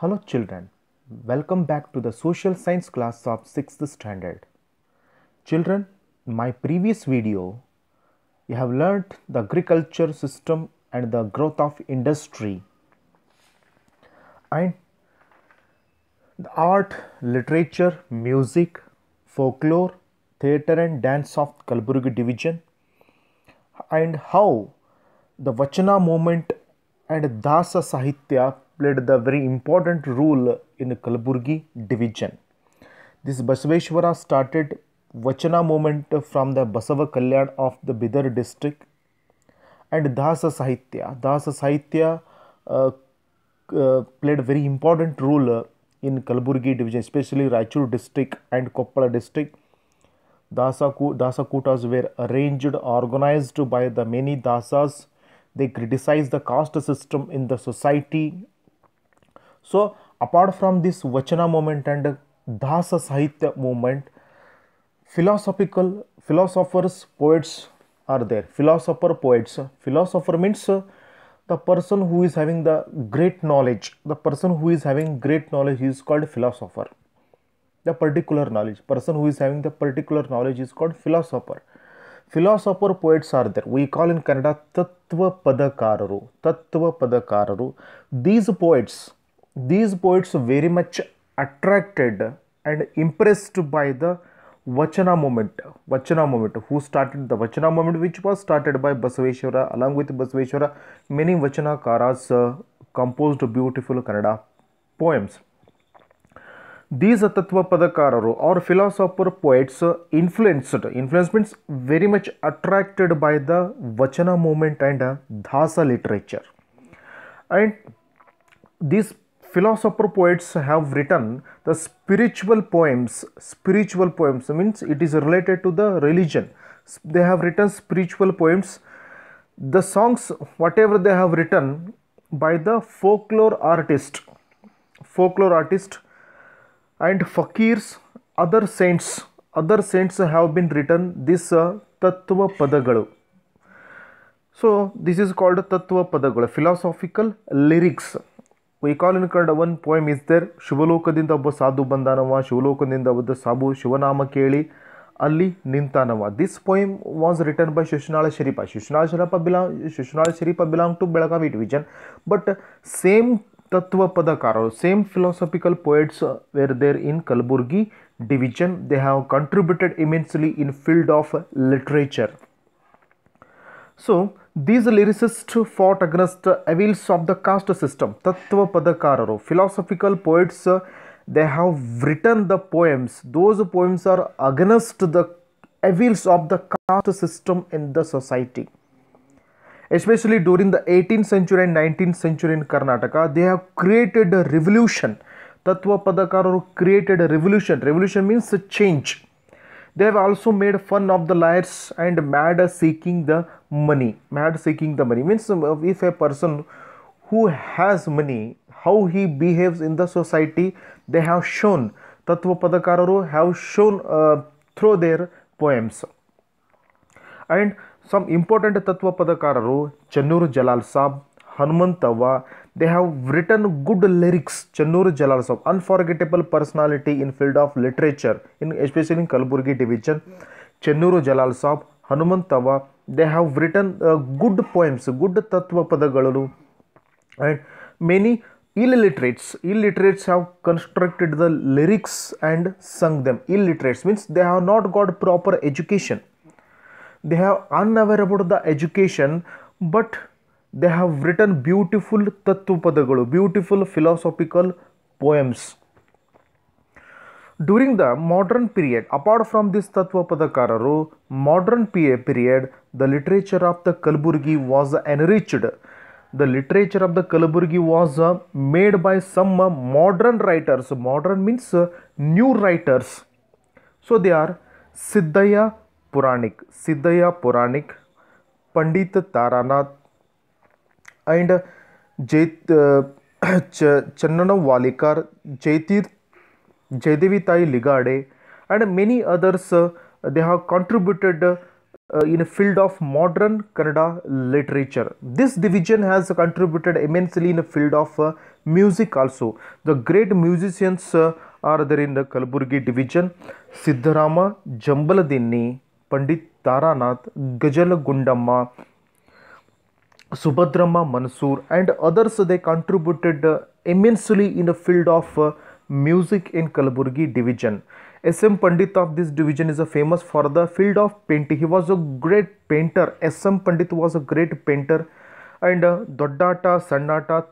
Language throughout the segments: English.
Hello children, welcome back to the social science class of 6th standard. Children, in my previous video, you have learnt the agriculture system and the growth of industry and the art, literature, music, folklore, theatre and dance of Kalburgi division and how the Vachana movement and Dasa Sahitya played the very important role in Kalburgi division. This Basaveshwara started Vachana movement from the Basava Kalyan of the Bidar district and Dasa Sahitya. Dasa Sahitya uh, uh, played a very important role in Kalburgi division, especially Raichur district and Koppala district. Dasa, dasa kutas were arranged, organized by the many dasas. They criticized the caste system in the society so apart from this Vachana movement and Dasa Sahitya movement, philosophical philosophers, poets are there. Philosopher poets. Philosopher means uh, the person who is having the great knowledge. The person who is having great knowledge is called philosopher. The particular knowledge. Person who is having the particular knowledge is called philosopher. Philosopher poets are there. We call in Canada Tattva Padakararu. Tattva Padakararu. These poets these poets were very much attracted and impressed by the Vachana movement, Vachana movement, who started the Vachana movement, which was started by Basaveshwara. Along with Basaveshwara, many Vachana uh, composed beautiful Kannada poems. These Padakararu or philosopher poets uh, influenced, influenced means very much attracted by the Vachana movement and uh, Dhasa literature. And these philosopher poets have written the spiritual poems spiritual poems means it is related to the religion they have written spiritual poems the songs whatever they have written by the folklore artist folklore artist and fakirs other saints other saints have been written this uh, tattva padagalu so this is called tattva padagalu philosophical lyrics ವೈಕಾಲಿನ ಕಂಡ one poem is there ಶಿವಲೋಕದಿಂದ ಒಬ್ಬ ಸಾಧು ಬಂದಾನವ ಶಿವಲೋಕದಿಂದ ಒಬ್ಬ ಸಾಬು ಶಿವನಾಮ ಕೇಳಿ ಅಲ್ಲಿ ನಿಂತಾನವ this poem was written by Shishunala Sharifa Shishunala Sharifa belong Shishunala Sharifa belong to Belagavi division but same ತತ್ವ ಪದಕಾರರು same philosophical poets where there in Kalaburagi division they have contributed immensely in field of literature so these lyricists fought against the evils of the caste system tattva padakararu philosophical poets they have written the poems those poems are against the evils of the caste system in the society especially during the 18th century and 19th century in karnataka they have created a revolution tattva padakararu created a revolution revolution means change they have also made fun of the liars and mad seeking the money mad seeking the money means um, if a person who has money how he behaves in the society they have shown tatva padakararu have shown uh, through their poems and some important tatva padakararu chennur jalal Hanuman hanumantava they have written good lyrics chennur jalal saab unforgettable personality in field of literature in especially in kalburgi division chennur jalal Hanuman hanumantava they have written uh, good poems good tattva padagalu and many illiterates illiterates have constructed the lyrics and sung them illiterates means they have not got proper education they have unaware about the education but they have written beautiful tattva padagalu beautiful philosophical poems during the modern period apart from this tattva padakararu modern period the literature of the Kalburgi was enriched. The literature of the Kalburgi was uh, made by some uh, modern writers. Modern means uh, new writers. So they are Siddhaya Puranik, Siddhaya Puranik, Pandit Taranath, and Jait, uh, Ch- Channana Walikar, Jaitir, Jaidevitai Ligade, and many others. Uh, they have contributed uh, in a field of modern Kannada literature. This division has contributed immensely in the field of uh, music also. The great musicians uh, are there in the Kalburgi division. Siddharama Jambaladini, Pandit Taranath, Gajala Gundamma, Subhadrama Mansur and others they contributed uh, immensely in the field of uh, music in Kalburgi division. S.M. Pandit of this division is famous for the field of painting. He was a great painter. S.M. Pandit was a great painter and uh, Doddata, Sannata,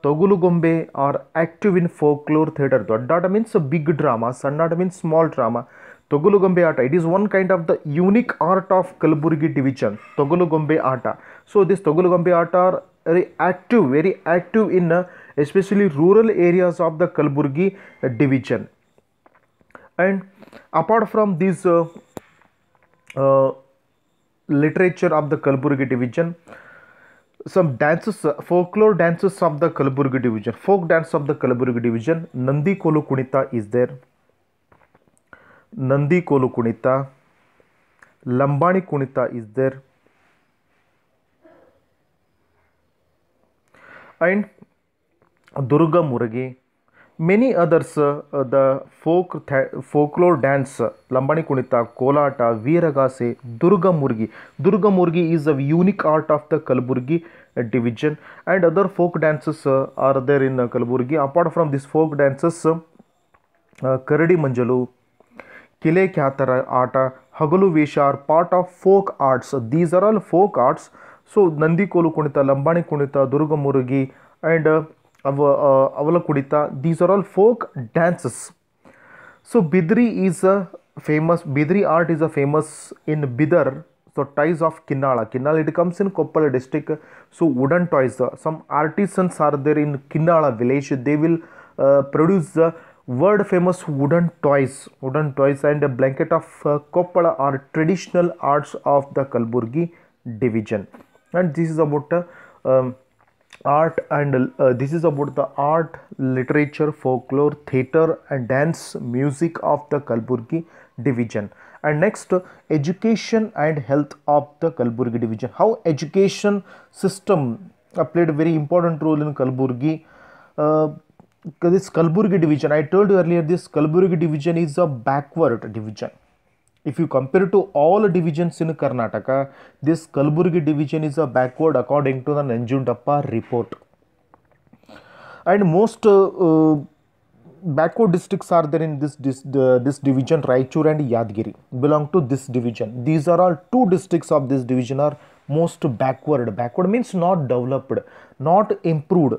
are active in folklore theatre. Doddata means a big drama, Sannata means small drama. Togulugombe Ata, it is one kind of the unique art of Kalburgi division, Togulugombe Ata. So this Togulugombe Ata are very active, very active in uh, especially rural areas of the Kalburgi uh, division. and apart from this uh, uh, literature of the Kalburgi division some dances folklore dances of the Kalburgi division folk dance of the Kalburgi division Nandi Kolu Kunita is there Nandi Kolu Kunita Lambani Kunita is there and Durga Murage many others the folk folklore dance lambani kunita kolata veeragase durgamurgi durgamurgi is a unique art of the kalburgi division and other folk dances are there in kalburgi apart from these folk dances ಕರಡಿ ಮಂಜಲು ಕಿಲೆ ಖ್ಯಾತರ ಆಟ ಹಗಲು ವೇಷ are part of folk arts these are all folk arts so ನಂದಿ ಕೋಲು ಕುಣಿತ ಲಂಬಾಣಿ ಕುಣಿತ ದುರ್ಗಮುರುಗಿ and av- uh, These are all folk dances. So Bidri is a famous, Bidri art is a famous in Bidar. So toys of Kinnala. Kinnala it comes in Koppal district. So wooden toys. Some artisans are there in Kinnala village. They will uh, produce the world famous wooden toys. Wooden toys and a blanket of uh, Koppala are traditional arts of the Kalburgi division. And this is about uh, um, art and uh, this is about the art literature folklore theater and dance music of the kalburgi division and next education and health of the kalburgi division how education system uh, played a very important role in kalburgi uh, this kalburgi division i told you earlier this kalburgi division is a backward division if you compare to all divisions in Karnataka, this Kalburgi division is a backward according to the Nanjundappa report. And most uh, uh, backward districts are there in this this, uh, this division Raichur and Yadgiri belong to this division. These are all two districts of this division are most backward. Backward means not developed, not improved.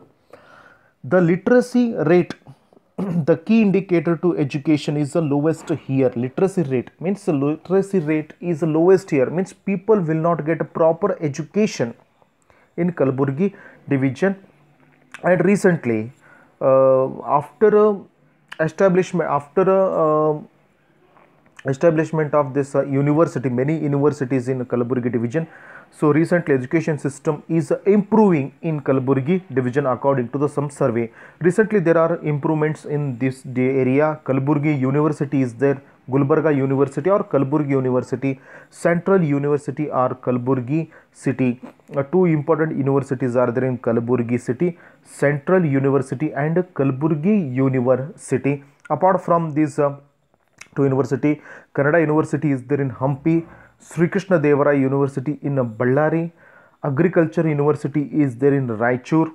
The literacy rate the key indicator to education is the lowest here literacy rate means the literacy rate is the lowest here means people will not get a proper education in Kalburgi division and recently uh, after uh, establishment after uh, establishment of this uh, university many universities in Kalburgi division so recently education system is improving in Kalburgi division according to the some survey. Recently there are improvements in this area. Kalburgi University is there, Gulbarga University or Kalburgi University, Central University or Kalburgi City. Uh, two important universities are there in Kalburgi City, Central University and Kalburgi University. Apart from these uh, two university, Canada University is there in Hampi, Sri Krishna Devara University in Ballari, Agriculture University is there in Raichur,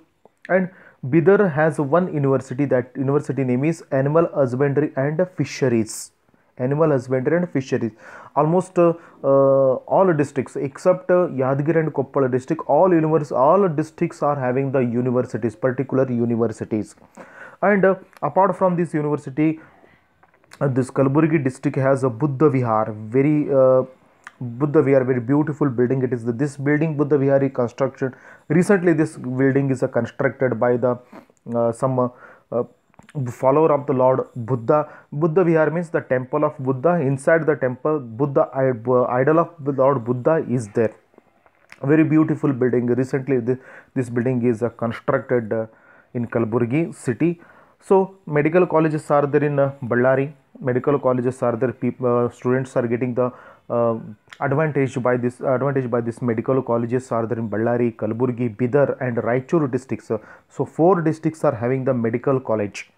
and Bidar has one university that university name is Animal Husbandry and Fisheries. Animal Husbandry and Fisheries. Almost uh, uh, all districts except uh, Yadgir and Koppal district, all univers all districts are having the universities, particular universities. And uh, apart from this university, uh, this Kalburgi district has a Buddha Vihar, very uh, Buddha Vihar, very beautiful building it is. This building Buddha Vihari construction. Recently, this building is uh, constructed by the uh, some uh, uh follower of the Lord Buddha. Buddha Vihar means the temple of Buddha. Inside the temple, Buddha uh, idol of the Lord Buddha is there. Very beautiful building. Recently, this, this building is uh, constructed in Kalburgi city. So medical colleges are there in Ballari. Medical colleges are there. People, students are getting the uh, by this advantage by this medical colleges are there in Ballari, Kalburgi, Bidar and Raichur districts. So four districts are having the medical college.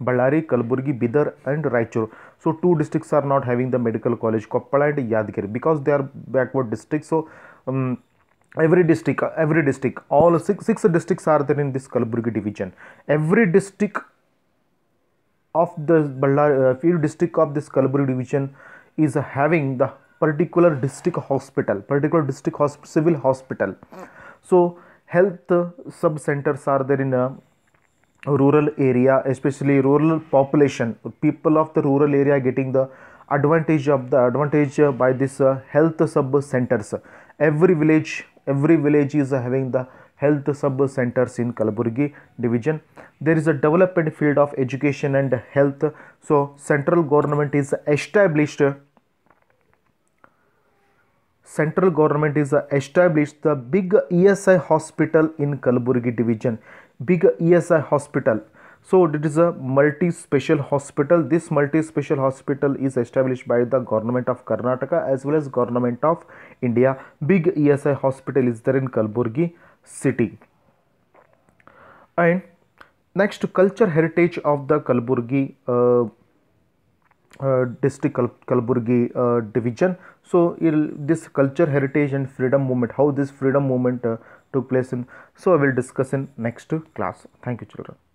Ballari, Kalburgi, Bidar and Raichur. So two districts are not having the medical college, Koppal and Yadgiri because they are backward districts. So um, every district, every district, all six, six districts are there in this Kalburgi division. Every district of the Ballari, uh, field district of this Kalburgi division is having the particular district hospital particular district civil hospital so health sub centers are there in a rural area especially rural population people of the rural area getting the advantage of the advantage by this uh, health sub centers every village every village is having the health sub centers in kalaburgi division. There is a development field of education and health. So central government is established central government is uh, established the big ESI hospital in Kalburgi division big ESI hospital so it is a multi-special hospital this multi-special hospital is established by the government of Karnataka as well as government of India big ESI hospital is there in Kalburgi city and next culture heritage of the Kalburgi uh, uh, district Kal Kalburgi uh, division so this culture heritage and freedom movement how this freedom movement uh, took place in so i will discuss in next class thank you children